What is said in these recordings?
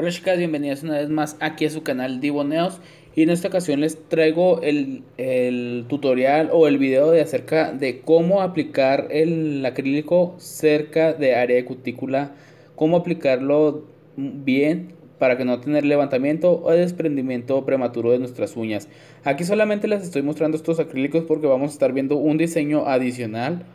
Hola chicas, bienvenidas una vez más aquí a su canal Divoneos y en esta ocasión les traigo el, tutorial o el video de acerca de cómo aplicar el acrílico cerca de área de cutícula, cómo aplicarlo bien para que no tener levantamiento o desprendimiento prematuro de nuestras uñas. Aquí solamente les estoy mostrando estos acrílicos porque vamos a estar viendo un diseño adicional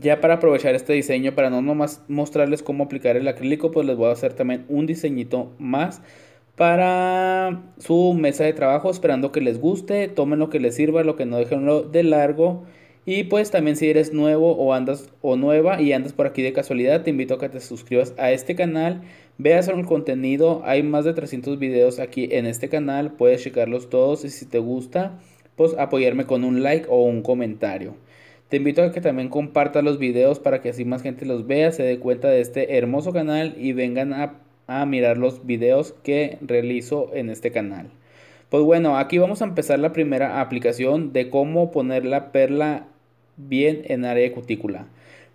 ya para aprovechar este diseño, para no nomás mostrarles cómo aplicar el acrílico, pues les voy a hacer también un diseñito más para su mesa de trabajo, esperando que les guste, tomen lo que les sirva, lo que no dejenlo de largo. Y pues también si eres nuevo o andas o nueva y andas por aquí de casualidad, te invito a que te suscribas a este canal, veas el contenido, hay más de 300 videos aquí en este canal, puedes checarlos todos y si te gusta, pues apoyarme con un like o un comentario. Te invito a que también compartas los videos para que así más gente los vea, se dé cuenta de este hermoso canal y vengan a, mirar los videos que realizo en este canal. Pues bueno, aquí vamos a empezar la primera aplicación de cómo poner la perla bien en área de cutícula.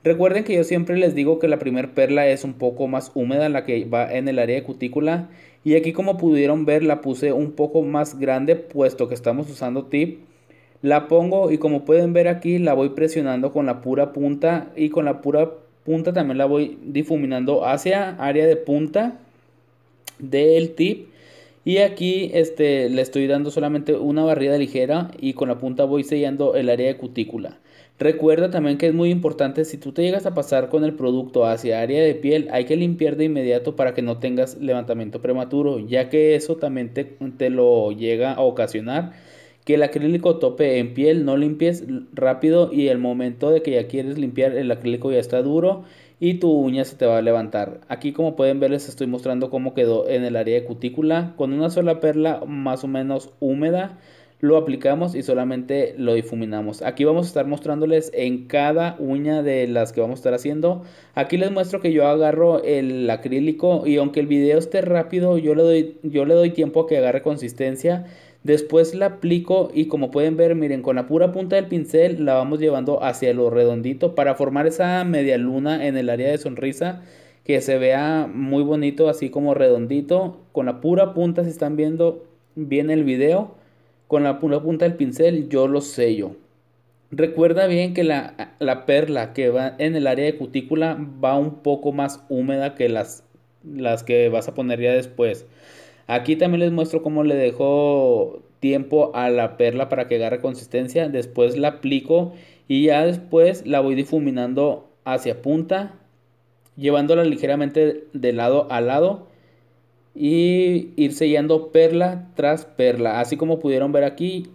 Recuerden que yo siempre les digo que la primer perla es un poco más húmeda, la que va en el área de cutícula. Y aquí como pudieron ver la puse un poco más grande puesto que estamos usando tip la pongo y como pueden ver aquí la voy presionando con la pura punta y con la pura punta también la voy difuminando hacia área de punta del tip y aquí este, le estoy dando solamente una barrida ligera y con la punta voy sellando el área de cutícula. Recuerda también que es muy importante si tú te llegas a pasar con el producto hacia área de piel hay que limpiar de inmediato para que no tengas levantamiento prematuro ya que eso también te lo llega a ocasionar que el acrílico tope en piel, no limpies rápido y el momento de que ya quieres limpiar el acrílico ya está duro y tu uña se te va a levantar. Aquí como pueden ver les estoy mostrando cómo quedó en el área de cutícula con una sola perla más o menos húmeda. Lo aplicamos y solamente lo difuminamos. Aquí vamos a estar mostrándoles en cada uña de las que vamos a estar haciendo. Aquí les muestro que yo agarro el acrílico y aunque el video esté rápido, yo le doy, yo le doy tiempo a que agarre consistencia Después la aplico y como pueden ver, miren, con la pura punta del pincel la vamos llevando hacia lo redondito para formar esa media luna en el área de sonrisa que se vea muy bonito, así como redondito. Con la pura punta, si están viendo bien el video, con la pura punta del pincel yo lo sello. Recuerda bien que la, perla que va en el área de cutícula va un poco más húmeda que las, las que vas a poner ya después. Aquí también les muestro cómo le dejo tiempo a la perla para que agarre consistencia. Después la aplico y ya después la voy difuminando hacia punta, llevándola ligeramente de lado a lado y ir sellando perla tras perla. Así como pudieron ver aquí,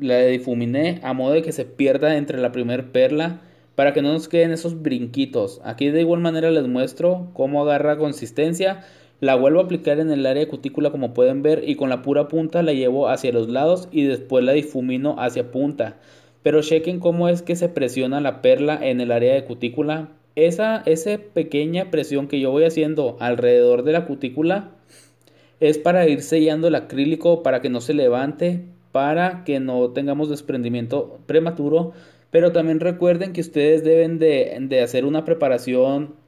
la difuminé a modo de que se pierda entre la primera perla para que no nos queden esos brinquitos. Aquí de igual manera les muestro cómo agarra consistencia. La vuelvo a aplicar en el área de cutícula como pueden ver y con la pura punta la llevo hacia los lados y después la difumino hacia punta. Pero chequen cómo es que se presiona la perla en el área de cutícula. Esa, pequeña presión que yo voy haciendo alrededor de la cutícula es para ir sellando el acrílico para que no se levante, para que no tengamos desprendimiento prematuro. Pero también recuerden que ustedes deben de, de hacer una preparación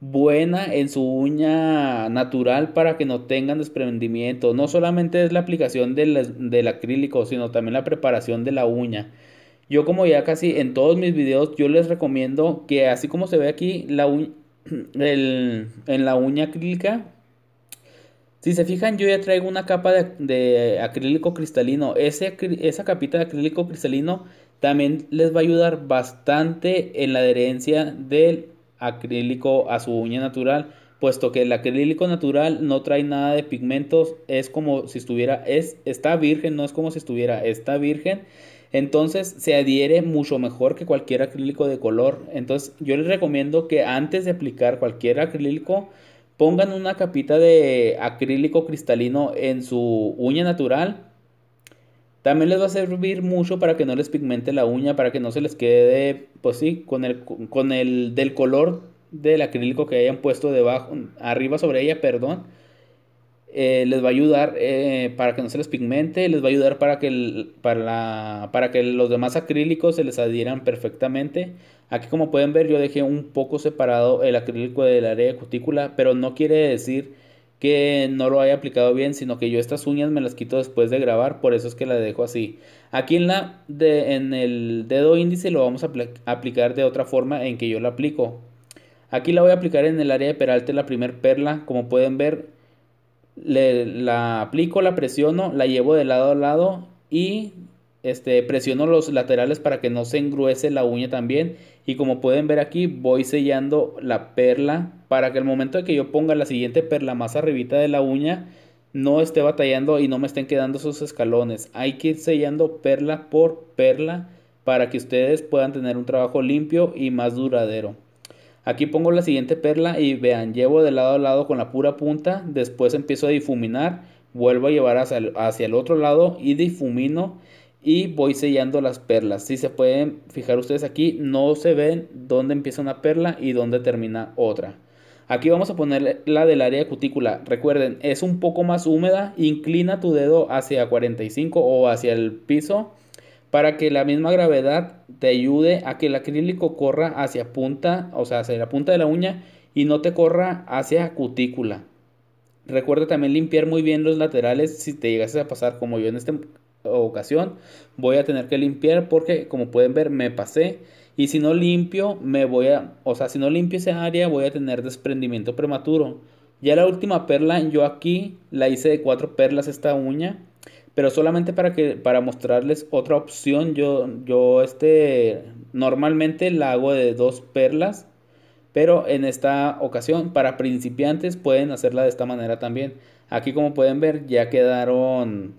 buena en su uña natural para que no tengan desprendimiento. No solamente es la aplicación del, acrílico, sino también la preparación de la uña. Yo como ya casi en todos mis videos, yo les recomiendo que así como se ve aquí la en la uña acrílica, si se fijan yo ya traigo una capa de, acrílico cristalino. Ese, esa capita de acrílico cristalino también les va a ayudar bastante en la adherencia del acrílico a su uña natural, puesto que el acrílico natural no trae nada de pigmentos, es como si estuviera, es, está virgen, no es como si estuviera, está virgen. Entonces se adhiere mucho mejor que cualquier acrílico de color. Entonces yo les recomiendo que antes de aplicar cualquier acrílico, pongan una capita de acrílico cristalino en su uña natural también les va a servir mucho para que no les pigmente la uña, para que no se les quede, pues sí, con el, con el del color del acrílico que hayan puesto debajo, arriba sobre ella, perdón. Eh, les va a ayudar eh, para que no se les pigmente, les va a ayudar para que, para, para que los demás acrílicos se les adhieran perfectamente. Aquí como pueden ver yo dejé un poco separado el acrílico del área de cutícula, pero no quiere decir que no lo haya aplicado bien, sino que yo estas uñas me las quito después de grabar, por eso es que la dejo así. Aquí en, la en el dedo índice lo vamos a aplicar de otra forma en que yo la aplico. Aquí la voy a aplicar en el área de peralte la primer perla, como pueden ver, la aplico, la presiono, la llevo de lado a lado y este, presiono los laterales para que no se engruese la uña también y como pueden ver aquí, voy sellando la perla para que el momento de que yo ponga la siguiente perla más arribita de la uña, no esté batallando y no me estén quedando esos escalones. Hay que ir sellando perla por perla para que ustedes puedan tener un trabajo limpio y más duradero. Aquí pongo la siguiente perla y vean, llevo de lado a lado con la pura punta, después empiezo a difuminar, vuelvo a llevar hacia el, hacia el otro lado y difumino y voy sellando las perlas. Si se pueden fijar ustedes aquí, no se ven dónde empieza una perla y dónde termina otra. Aquí vamos a poner la del área cutícula. Recuerden, es un poco más húmeda. Inclina tu dedo hacia 45 o hacia el piso para que la misma gravedad te ayude a que el acrílico corra hacia punta, o sea, hacia la punta de la uña y no te corra hacia cutícula. Recuerda también limpiar muy bien los laterales si te llegases a pasar como yo en este ocasión voy a tener que limpiar porque como pueden ver me pasé y si no limpio me voy a, o sea, si no limpio esa área voy a tener desprendimiento prematuro. Ya la última perla yo aquí la hice de cuatro perlas esta uña, pero solamente para que para mostrarles otra opción yo yo este normalmente la hago de dos perlas, pero en esta ocasión para principiantes pueden hacerla de esta manera también. Aquí como pueden ver ya quedaron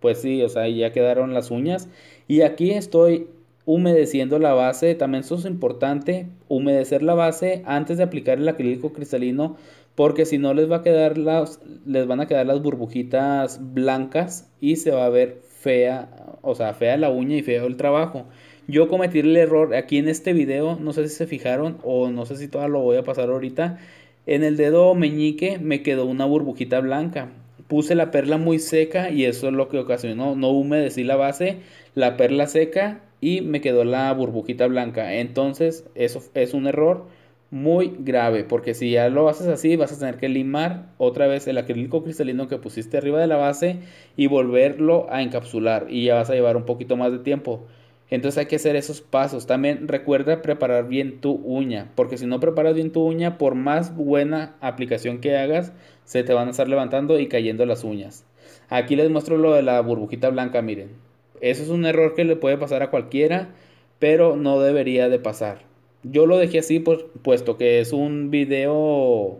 pues sí, o sea, ya quedaron las uñas. Y aquí estoy humedeciendo la base, también eso es importante, humedecer la base antes de aplicar el acrílico cristalino, porque si no les va a quedar las, les van a quedar las burbujitas blancas y se va a ver fea, o sea, fea la uña y feo el trabajo. Yo cometí el error aquí en este video, no sé si se fijaron o no sé si todavía lo voy a pasar ahorita. En el dedo meñique me quedó una burbujita blanca puse la perla muy seca y eso es lo que ocasionó no humedecí la base, la perla seca y me quedó la burbujita blanca. Entonces, eso es un error muy grave, porque si ya lo haces así, vas a tener que limar otra vez el acrílico cristalino que pusiste arriba de la base y volverlo a encapsular y ya vas a llevar un poquito más de tiempo. Entonces hay que hacer esos pasos. También recuerda preparar bien tu uña, porque si no preparas bien tu uña, por más buena aplicación que hagas, se te van a estar levantando y cayendo las uñas. Aquí les muestro lo de la burbujita blanca, miren. Eso es un error que le puede pasar a cualquiera, pero no debería de pasar. Yo lo dejé así por, puesto que es un video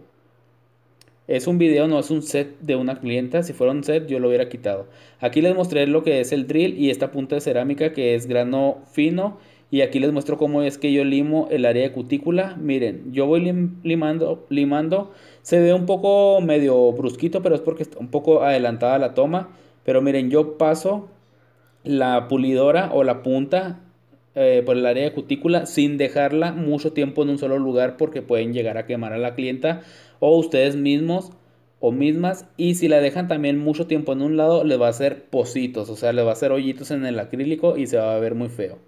es un video, no es un set de una clienta. Si fuera un set, yo lo hubiera quitado. Aquí les mostré lo que es el drill y esta punta de cerámica que es grano fino. Y aquí les muestro cómo es que yo limo el área de cutícula. Miren, yo voy limando, limando. Se ve un poco medio brusquito, pero es porque está un poco adelantada la toma. Pero miren, yo paso la pulidora o la punta eh, por el área de cutícula sin dejarla mucho tiempo en un solo lugar porque pueden llegar a quemar a la clienta o ustedes mismos o mismas y si la dejan también mucho tiempo en un lado les va a hacer pocitos, o sea, les va a hacer hoyitos en el acrílico y se va a ver muy feo.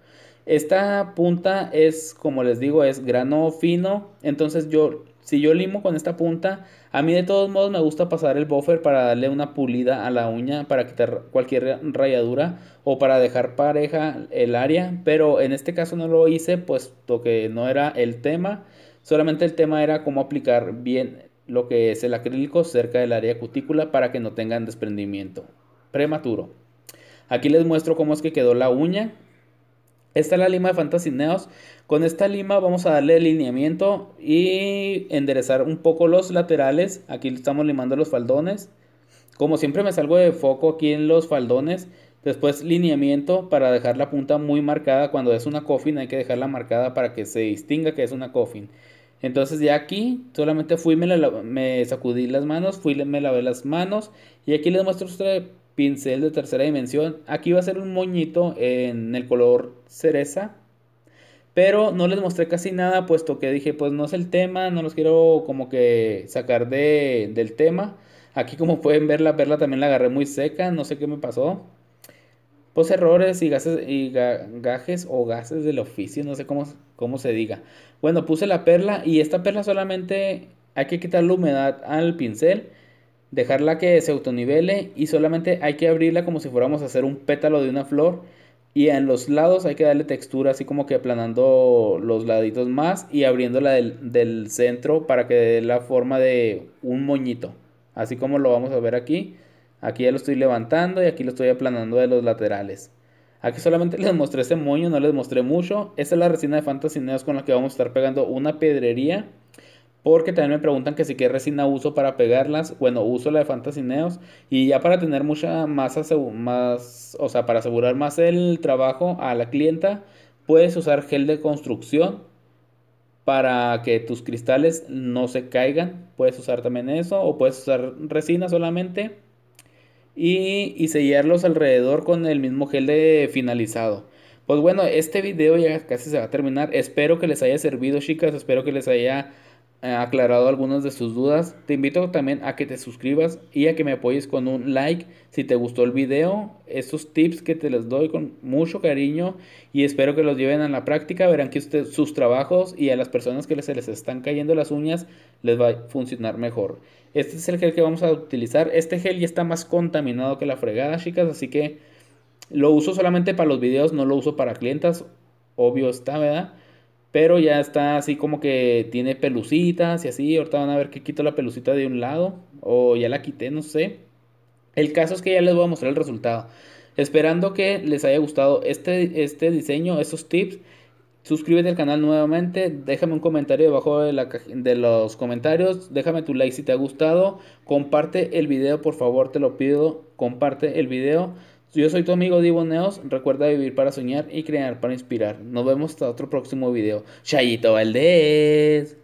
Esta punta es, como les digo, es grano fino, entonces yo si yo limo con esta punta, a mí de todos modos me gusta pasar el buffer para darle una pulida a la uña para quitar cualquier rayadura o para dejar pareja el área, pero en este caso no lo hice puesto que no era el tema, solamente el tema era cómo aplicar bien lo que es el acrílico cerca del área cutícula para que no tengan desprendimiento prematuro. Aquí les muestro cómo es que quedó la uña, esta es la lima de Fantasy Neos. Con esta lima vamos a darle lineamiento y enderezar un poco los laterales. Aquí estamos limando los faldones. Como siempre me salgo de foco aquí en los faldones. Después lineamiento para dejar la punta muy marcada. Cuando es una coffin hay que dejarla marcada para que se distinga que es una coffin. Entonces ya aquí solamente fui, me, la, me sacudí las manos, fui, me lavé las manos. Y aquí les muestro ustedes pincel de tercera dimensión. Aquí va a ser un moñito en el color cereza. Pero no les mostré casi nada, puesto que dije, pues no es el tema, no los quiero como que sacar de, del tema. Aquí como pueden ver, la perla también la agarré muy seca, no sé qué me pasó. Pues errores y, gases, y gajes o gases del oficio, no sé cómo, cómo se diga. Bueno, puse la perla y esta perla solamente hay que quitar la humedad al pincel dejarla que se autonivele y solamente hay que abrirla como si fuéramos a hacer un pétalo de una flor. Y en los lados hay que darle textura, así como que aplanando los laditos más y abriéndola del, del centro para que dé la forma de un moñito. Así como lo vamos a ver aquí. Aquí ya lo estoy levantando y aquí lo estoy aplanando de los laterales. Aquí solamente les mostré ese moño, no les mostré mucho. Esta es la resina de Fantasy con la que vamos a estar pegando una pedrería. Porque también me preguntan que si qué resina uso para pegarlas. Bueno, uso la de Fantasineos. Y ya para tener mucha más, más, o sea, para asegurar más el trabajo a la clienta, puedes usar gel de construcción para que tus cristales no se caigan. Puedes usar también eso o puedes usar resina solamente. Y, y sellarlos alrededor con el mismo gel de finalizado. Pues bueno, este video ya casi se va a terminar. Espero que les haya servido, chicas. Espero que les haya aclarado algunas de sus dudas. Te invito también a que te suscribas y a que me apoyes con un like si te gustó el video. Estos tips que te les doy con mucho cariño y espero que los lleven a la práctica. Verán que usted, sus trabajos y a las personas que se les están cayendo las uñas les va a funcionar mejor. Este es el gel que vamos a utilizar. Este gel ya está más contaminado que la fregada, chicas, así que lo uso solamente para los videos, no lo uso para clientas. Obvio está, ¿verdad? pero ya está así como que tiene pelucitas y así. Ahorita van a ver que quito la pelucita de un lado o ya la quité, no sé. El caso es que ya les voy a mostrar el resultado. Esperando que les haya gustado este, este diseño, estos tips. Suscríbete al canal nuevamente, déjame un comentario debajo de, de los comentarios, déjame tu like si te ha gustado, comparte el video por favor, te lo pido, comparte el video yo soy tu amigo Divo Neos, recuerda vivir para soñar y crear para inspirar. Nos vemos hasta otro próximo video. Chayito Valdés.